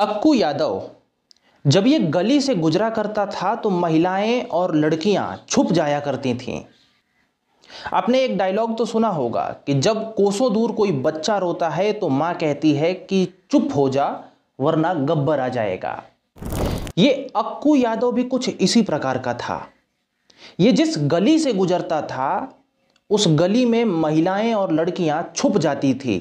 अक्कू यादव जब ये गली से गुजरा करता था तो महिलाएं और लड़कियां छुप जाया करती थीं आपने एक डायलॉग तो सुना होगा कि जब कोसों दूर कोई बच्चा रोता है तो माँ कहती है कि चुप हो जा वरना गब्बर आ जाएगा ये अक्कू यादव भी कुछ इसी प्रकार का था ये जिस गली से गुजरता था उस गली में महिलाएं और लड़कियां छुप जाती थी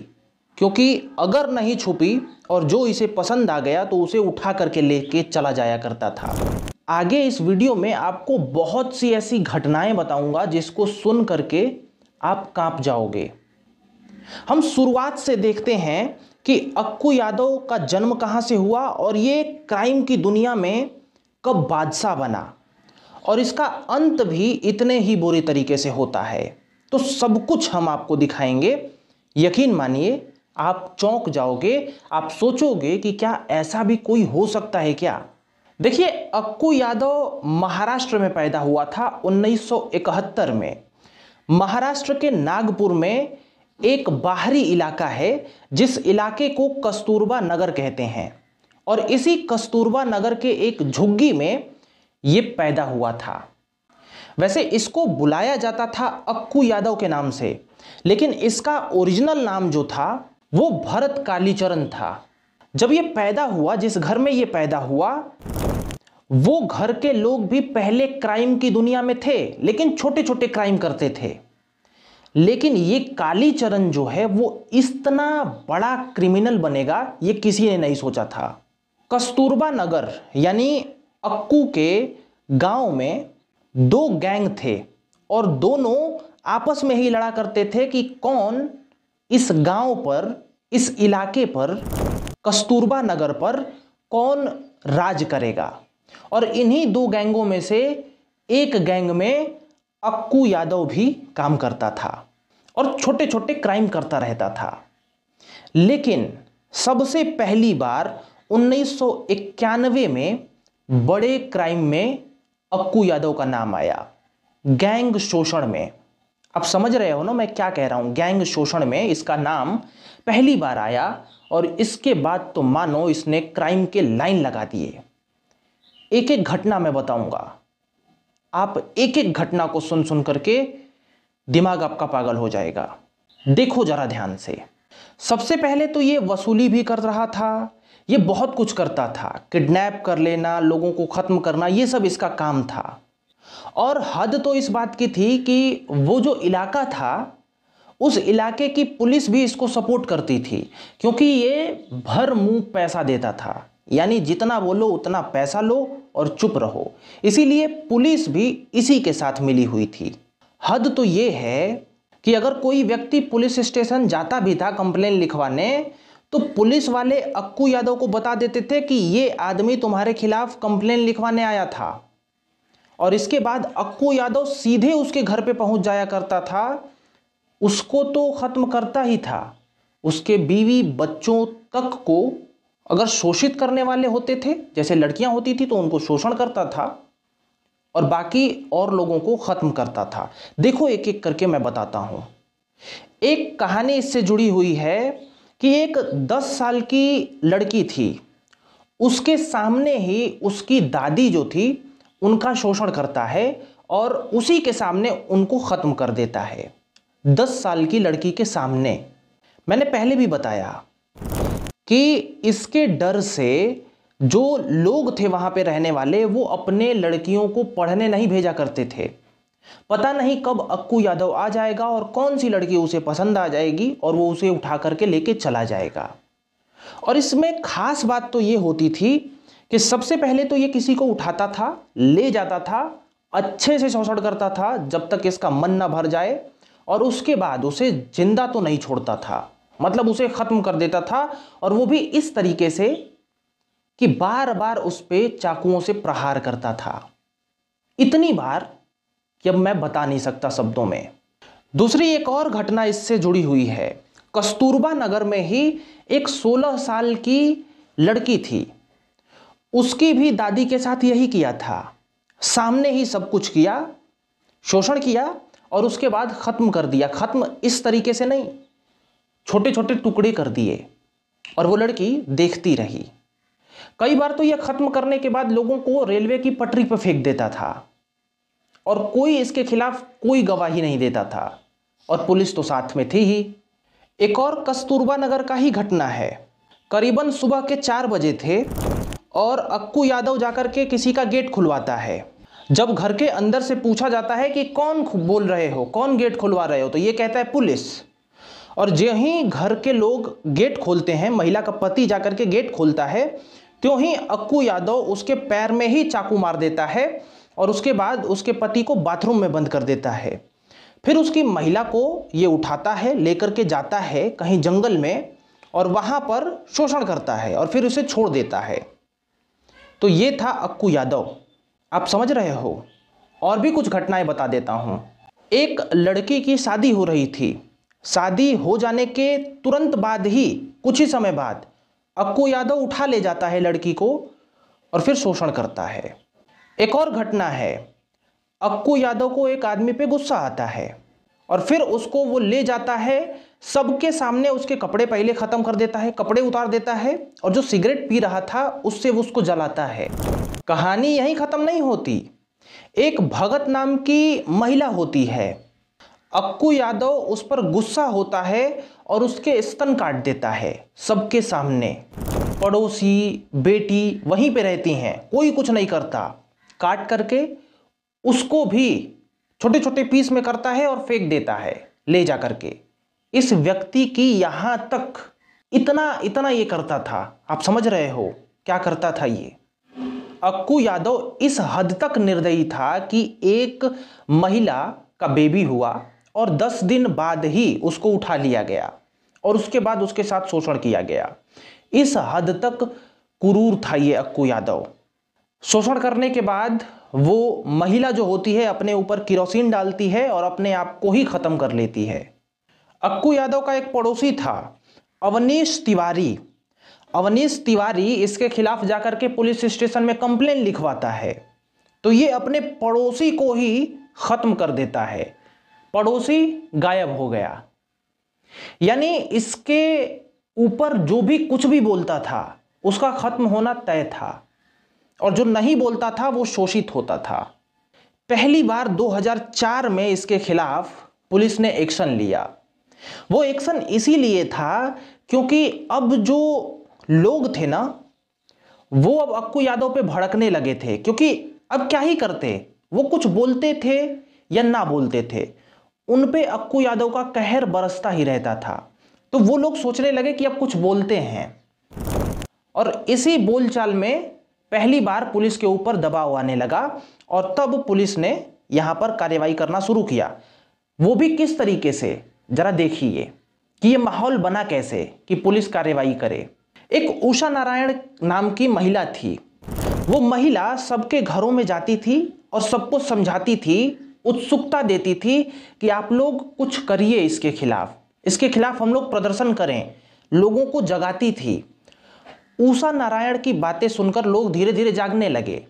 क्योंकि अगर नहीं छुपी और जो इसे पसंद आ गया तो उसे उठा करके लेके चला जाया करता था आगे इस वीडियो में आपको बहुत सी ऐसी घटनाएं बताऊंगा जिसको सुन करके आप कांप जाओगे हम शुरुआत से देखते हैं कि अक्कू यादव का जन्म कहाँ से हुआ और ये क्राइम की दुनिया में कब बादशाह बना और इसका अंत भी इतने ही बुरे तरीके से होता है तो सब कुछ हम आपको दिखाएंगे यकीन मानिए आप चौंक जाओगे आप सोचोगे कि क्या ऐसा भी कोई हो सकता है क्या देखिए अक्कू यादव महाराष्ट्र में पैदा हुआ था 1971 में महाराष्ट्र के नागपुर में एक बाहरी इलाका है जिस इलाके को कस्तूरबा नगर कहते हैं और इसी कस्तूरबा नगर के एक झुग्गी में ये पैदा हुआ था वैसे इसको बुलाया जाता था अक्कू यादव के नाम से लेकिन इसका ओरिजिनल नाम जो था वो भरत कालीचरण था जब ये पैदा हुआ जिस घर में ये पैदा हुआ वो घर के लोग भी पहले क्राइम की दुनिया में थे लेकिन छोटे छोटे क्राइम करते थे लेकिन ये कालीचरण जो है वो इतना बड़ा क्रिमिनल बनेगा ये किसी ने नहीं सोचा था कस्तूरबा नगर यानी अक्कू के गांव में दो गैंग थे और दोनों आपस में ही लड़ा करते थे कि कौन इस गांव पर इस इलाके पर कस्तूरबा नगर पर कौन राज करेगा और इन्हीं दो गैंगों में से एक गैंग में अक्कू यादव भी काम करता था और छोटे छोटे क्राइम करता रहता था लेकिन सबसे पहली बार उन्नीस में बड़े क्राइम में अक्कू यादव का नाम आया गैंग शोषण में आप समझ रहे हो ना मैं क्या कह रहा हूँ गैंग शोषण में इसका नाम पहली बार आया और इसके बाद तो मानो इसने क्राइम के लाइन लगा दिए एक एक घटना मैं बताऊंगा आप एक एक घटना को सुन सुन करके दिमाग आपका पागल हो जाएगा देखो जरा ध्यान से सबसे पहले तो ये वसूली भी कर रहा था ये बहुत कुछ करता था किडनैप कर लेना लोगों को ख़त्म करना ये सब इसका काम था और हद तो इस बात की थी कि वो जो इलाका था उस इलाके की पुलिस भी इसको सपोर्ट करती थी क्योंकि ये भर मुंह पैसा देता था यानी जितना बोलो उतना पैसा लो और चुप रहो इसीलिए पुलिस भी इसी के साथ मिली हुई थी हद तो ये है कि अगर कोई व्यक्ति पुलिस स्टेशन जाता भी था कंप्लेन लिखवाने तो पुलिस वाले अक्कू यादव को बता देते थे कि ये आदमी तुम्हारे खिलाफ कंप्लेन लिखवाने आया था और इसके बाद अक्कू यादव सीधे उसके घर पे पहुंच जाया करता था उसको तो ख़त्म करता ही था उसके बीवी बच्चों तक को अगर शोषित करने वाले होते थे जैसे लड़कियां होती थी तो उनको शोषण करता था और बाकी और लोगों को ख़त्म करता था देखो एक एक करके मैं बताता हूँ एक कहानी इससे जुड़ी हुई है कि एक 10 साल की लड़की थी उसके सामने ही उसकी दादी जो थी उनका शोषण करता है और उसी के सामने उनको ख़त्म कर देता है दस साल की लड़की के सामने मैंने पहले भी बताया कि इसके डर से जो लोग थे वहाँ पे रहने वाले वो अपने लड़कियों को पढ़ने नहीं भेजा करते थे पता नहीं कब अक्कू यादव आ जाएगा और कौन सी लड़की उसे पसंद आ जाएगी और वो उसे उठा करके लेके चला जाएगा और इसमें खास बात तो ये होती थी कि सबसे पहले तो ये किसी को उठाता था ले जाता था अच्छे से शोषण करता था जब तक इसका मन ना भर जाए और उसके बाद उसे जिंदा तो नहीं छोड़ता था मतलब उसे खत्म कर देता था और वो भी इस तरीके से कि बार बार उस पर चाकुओं से प्रहार करता था इतनी बार कि अब मैं बता नहीं सकता शब्दों में दूसरी एक और घटना इससे जुड़ी हुई है कस्तूरबा नगर में ही एक 16 साल की लड़की थी उसकी भी दादी के साथ यही किया था सामने ही सब कुछ किया शोषण किया और उसके बाद ख़त्म कर दिया ख़त्म इस तरीके से नहीं छोटे छोटे टुकड़े कर दिए और वो लड़की देखती रही कई बार तो यह ख़त्म करने के बाद लोगों को रेलवे की पटरी पर फेंक देता था और कोई इसके खिलाफ कोई गवाही नहीं देता था और पुलिस तो साथ में थी ही एक और कस्तूरबा नगर का ही घटना है करीबन सुबह के चार बजे थे और अक्कू यादव जाकर के किसी का गेट खुलवाता है जब घर के अंदर से पूछा जाता है कि कौन बोल रहे हो कौन गेट खुलवा रहे हो तो ये कहता है पुलिस और जो ही घर के लोग गेट खोलते हैं महिला का पति जाकर के गेट खोलता है त्यों ही अक्कू यादव उसके पैर में ही चाकू मार देता है और उसके बाद उसके पति को बाथरूम में बंद कर देता है फिर उसकी महिला को ये उठाता है लेकर के जाता है कहीं जंगल में और वहाँ पर शोषण करता है और फिर उसे छोड़ देता है तो ये था अक्कू यादव आप समझ रहे हो और भी कुछ घटनाएं बता देता हूँ एक लड़की की शादी हो रही थी शादी हो जाने के तुरंत बाद ही कुछ ही समय बाद अक्कू यादव उठा ले जाता है लड़की को और फिर शोषण करता है एक और घटना है अक्कू यादव को एक आदमी पे गुस्सा आता है और फिर उसको वो ले जाता है सबके सामने उसके कपड़े पहले ख़त्म कर देता है कपड़े उतार देता है और जो सिगरेट पी रहा था उससे वो उसको जलाता है कहानी यहीं ख़त्म नहीं होती एक भगत नाम की महिला होती है अक्कू यादव उस पर गुस्सा होता है और उसके स्तन काट देता है सबके सामने पड़ोसी बेटी वहीं पे रहती हैं कोई कुछ नहीं करता काट करके उसको भी छोटे छोटे पीस में करता है और फेंक देता है ले जा करके इस व्यक्ति की यहां तक इतना इतना ये करता था आप समझ रहे हो क्या करता था ये अक्कू यादव इस हद तक निर्दयी था कि एक महिला का बेबी हुआ और 10 दिन बाद ही उसको उठा लिया गया और उसके बाद उसके साथ शोषण किया गया इस हद तक कुरूर था ये अक्कू यादव शोषण करने के बाद वो महिला जो होती है अपने ऊपर किरोसिन डालती है और अपने आप को ही ख़त्म कर लेती है अक्कू यादव का एक पड़ोसी था अवनीश तिवारी अवनीश तिवारी इसके खिलाफ जाकर के पुलिस स्टेशन में कंप्लेन लिखवाता है तो ये अपने पड़ोसी को ही ख़त्म कर देता है पड़ोसी गायब हो गया यानी इसके ऊपर जो भी कुछ भी बोलता था उसका ख़त्म होना तय था और जो नहीं बोलता था वो शोषित होता था पहली बार 2004 में इसके खिलाफ पुलिस ने एक्शन लिया वो एक्शन इसीलिए था क्योंकि अब जो लोग थे ना वो अब अक्कू यादव पे भड़कने लगे थे क्योंकि अब क्या ही करते वो कुछ बोलते थे या ना बोलते थे उन पे अक्कू यादव का कहर बरसता ही रहता था तो वो लोग सोचने लगे कि अब कुछ बोलते हैं और इसी बोलचाल में पहली बार पुलिस के ऊपर दबाव आने लगा और तब पुलिस ने यहां पर कार्यवाही करना शुरू किया वो भी किस तरीके से जरा देखिए कि ये माहौल बना कैसे कि पुलिस कार्यवाही करे एक उषा नारायण नाम की महिला थी वो महिला सबके घरों में जाती थी और सबको समझाती थी उत्सुकता देती थी कि आप लोग कुछ करिए इसके खिलाफ इसके खिलाफ हम लोग प्रदर्शन करें लोगों को जगाती थी उषा नारायण की बातें सुनकर लोग धीरे धीरे जागने लगे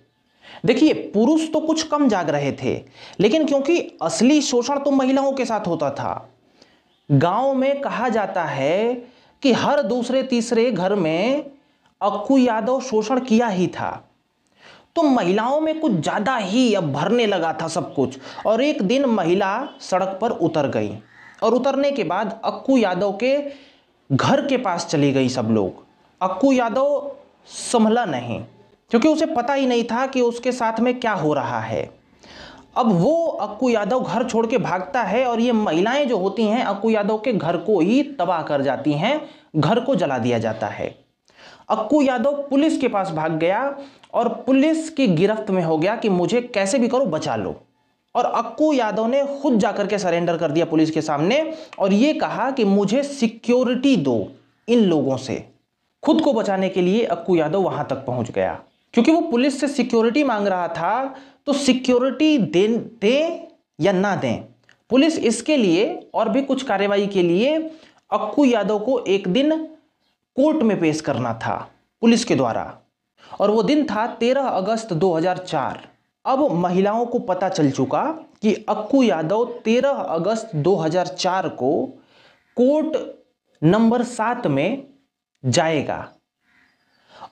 देखिए पुरुष तो कुछ कम जाग रहे थे लेकिन क्योंकि असली शोषण तो महिलाओं के साथ होता था गांव में कहा जाता है कि हर दूसरे तीसरे घर में अक्कू यादव शोषण किया ही था तो महिलाओं में कुछ ज़्यादा ही अब भरने लगा था सब कुछ और एक दिन महिला सड़क पर उतर गई और उतरने के बाद अक्कू यादव के घर के पास चली गई सब लोग अक्कू यादव संभला नहीं क्योंकि उसे पता ही नहीं था कि उसके साथ में क्या हो रहा है अब वो अक्कू यादव घर छोड़ के भागता है और ये महिलाएं जो होती हैं अक्कू यादव के घर को ही तबाह कर जाती हैं घर को जला दिया जाता है अक्कू यादव पुलिस के पास भाग गया और पुलिस की गिरफ्त में हो गया कि मुझे कैसे भी करो बचा लो और अक्कू यादव ने खुद जाकर के सरेंडर कर दिया पुलिस के सामने और ये कहा कि मुझे सिक्योरिटी दो इन लोगों से खुद को बचाने के लिए अक्कू यादव वहां तक पहुंच गया क्योंकि वो पुलिस से सिक्योरिटी मांग रहा था तो सिक्योरिटी दे दें या ना दें पुलिस इसके लिए और भी कुछ कार्यवाही के लिए अक्कू यादव को एक दिन कोर्ट में पेश करना था पुलिस के द्वारा और वो दिन था 13 अगस्त 2004 अब महिलाओं को पता चल चुका कि अक्कू यादव 13 अगस्त 2004 को कोर्ट नंबर सात में जाएगा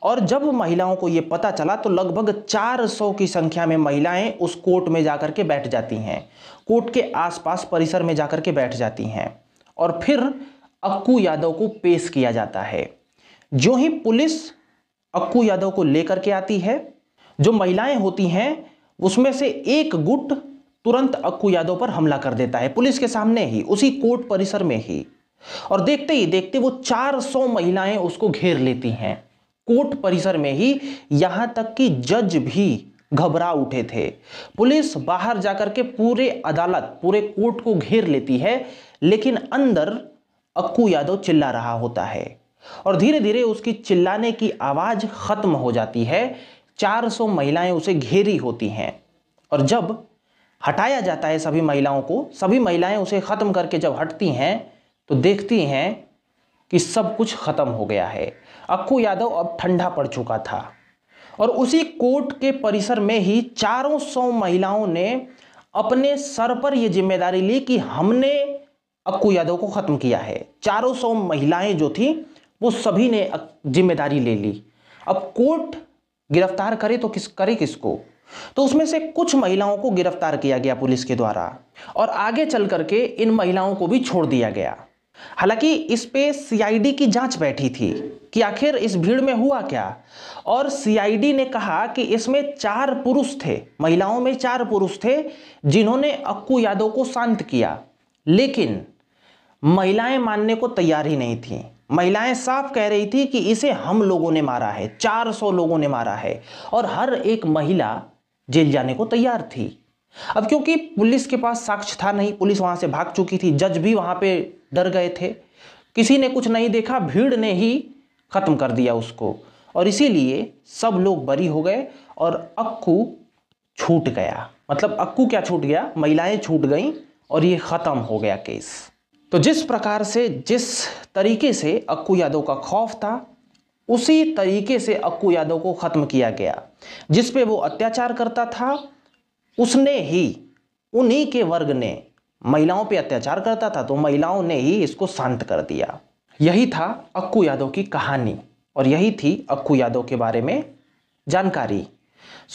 और जब महिलाओं को यह पता चला तो लगभग 400 की संख्या में महिलाएं उस कोर्ट में जाकर के बैठ जाती हैं कोर्ट के आसपास परिसर में जाकर के बैठ जाती हैं और फिर अक्कू यादव को पेश किया जाता है जो ही पुलिस अक्कू यादव को लेकर के आती है जो महिलाएं होती हैं उसमें से एक गुट तुरंत अक्कू यादव पर हमला कर देता है पुलिस के सामने ही उसी कोर्ट परिसर में ही और देखते ही देखते वो 400 महिलाएं उसको घेर लेती हैं कोर्ट परिसर में ही यहां तक कि जज भी घबरा उठे थे पुलिस बाहर जाकर के पूरे अदालत पूरे कोर्ट को घेर लेती है लेकिन अंदर अक्कू यादव चिल्ला रहा होता है और धीरे धीरे उसकी चिल्लाने की आवाज खत्म हो जाती है 400 महिलाएं उसे घेरी होती हैं और जब हटाया जाता है सभी महिलाओं को सभी महिलाएं उसे खत्म करके जब हटती हैं तो देखती हैं कि सब कुछ खत्म हो गया है अक्कू यादव अब ठंडा पड़ चुका था और उसी कोर्ट के परिसर में ही चारों सौ महिलाओं ने अपने सर पर यह जिम्मेदारी ली कि हमने अक्कू यादव को खत्म किया है चारों सौ महिलाएं जो थी वो सभी ने जिम्मेदारी ले ली अब कोर्ट गिरफ्तार करे तो किस करे किसको तो उसमें से कुछ महिलाओं को गिरफ्तार किया गया पुलिस के द्वारा और आगे चल करके इन महिलाओं को भी छोड़ दिया गया हालांकि इस पे सीआईडी की जांच बैठी थी कि आखिर इस भीड़ में हुआ क्या और सीआईडी ने कहा कि इसमें चार पुरुष थे महिलाओं में चार पुरुष थे जिन्होंने अक्कू यादव को शांत किया लेकिन महिलाएं मानने को तैयार ही नहीं थी महिलाएं साफ कह रही थी कि इसे हम लोगों ने मारा है 400 लोगों ने मारा है और हर एक महिला जेल जाने को तैयार थी अब क्योंकि पुलिस के पास साक्ष्य था नहीं पुलिस वहां से भाग चुकी थी जज भी वहां पे डर गए थे किसी ने कुछ नहीं देखा भीड़ ने ही खत्म कर दिया उसको और इसीलिए सब लोग बरी हो गए और अक्कू छूट गया मतलब अक्कू क्या छूट गया महिलाएं छूट गईं और ये ख़त्म हो गया केस तो जिस प्रकार से जिस तरीके से अक्कू यादव का खौफ था उसी तरीके से अक्कू यादव को ख़त्म किया गया जिस पे वो अत्याचार करता था उसने ही उन्हीं के वर्ग ने महिलाओं पर अत्याचार करता था तो महिलाओं ने ही इसको शांत कर दिया यही था अक्कू यादव की कहानी और यही थी अक्कू यादव के बारे में जानकारी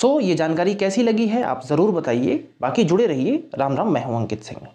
सो ये जानकारी कैसी लगी है आप ज़रूर बताइए बाकी जुड़े रहिए राम राम मैं हूँ अंकित सिंह